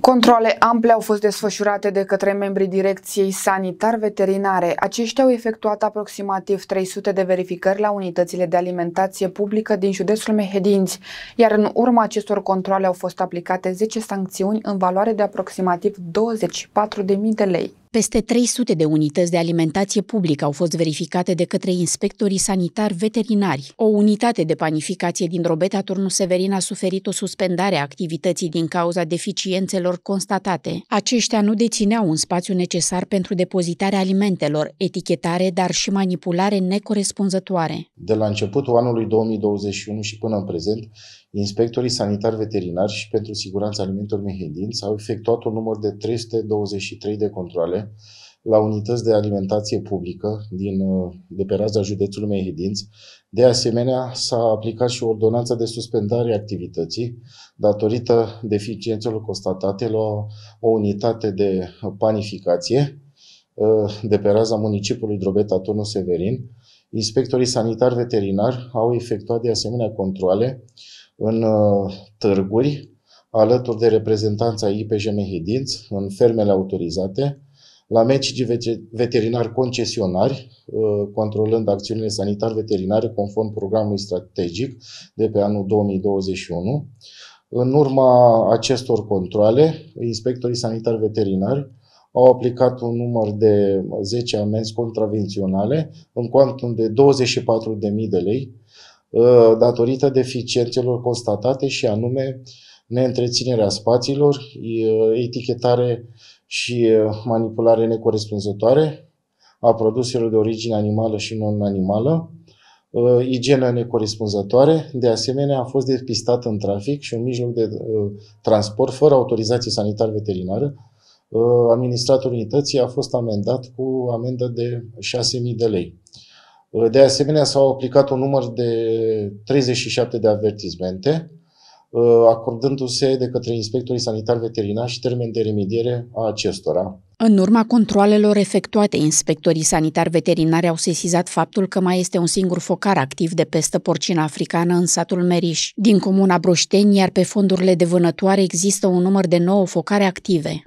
Controle ample au fost desfășurate de către membrii Direcției Sanitar-Veterinare. Aceștia au efectuat aproximativ 300 de verificări la unitățile de alimentație publică din județul Mehedinți, iar în urma acestor controle au fost aplicate 10 sancțiuni în valoare de aproximativ 24.000 de lei. Peste 300 de unități de alimentație publică au fost verificate de către inspectorii sanitari veterinari. O unitate de panificație din Robeta Turnu Severin a suferit o suspendare a activității din cauza deficiențelor constatate. Aceștia nu dețineau un spațiu necesar pentru depozitarea alimentelor, etichetare, dar și manipulare necorespunzătoare. De la începutul anului 2021 și până în prezent, inspectorii sanitari veterinari și pentru siguranța alimentelor mehedinți au efectuat un număr de 323 de controle la unități de alimentație publică din, uh, de pe raza județului Mehedinți. De asemenea, s-a aplicat și ordonanța de suspendare a activității datorită deficiențelor constatate la o unitate de panificație uh, de pe raza municipiului Drobeta turnu Severin. Inspectorii sanitari veterinari au efectuat de asemenea controle în uh, târguri alături de reprezentanța IPJ Mehedinți în fermele autorizate, la medicii de veterinari concesionari, uh, controlând acțiunile sanitar-veterinare conform programului strategic de pe anul 2021. În urma acestor controle, inspectorii sanitari-veterinari au aplicat un număr de 10 amenzi contravenționale în cuantum de 24.000 de lei, uh, datorită deficiențelor constatate și anume neîntreținerea spațiilor, uh, etichetare și uh, manipulare necorespunzătoare a produselor de origine animală și non-animală, uh, igienă necorespunzătoare. De asemenea, a fost depistat în trafic și un mijloc de uh, transport fără autorizație sanitar-veterinară. administratorul unității a fost amendat cu amendă de 6.000 de lei. De asemenea, s-au aplicat un număr de 37 de avertismente, Uh, acordându-se de către inspectorii sanitari veterinari și termen de remediere a acestora. În urma controalelor efectuate, inspectorii sanitari veterinari au sesizat faptul că mai este un singur focar activ de pestă porcină africană în satul Meriș, din comuna Broșteni, iar pe fondurile de vânătoare există un număr de 9 focare active.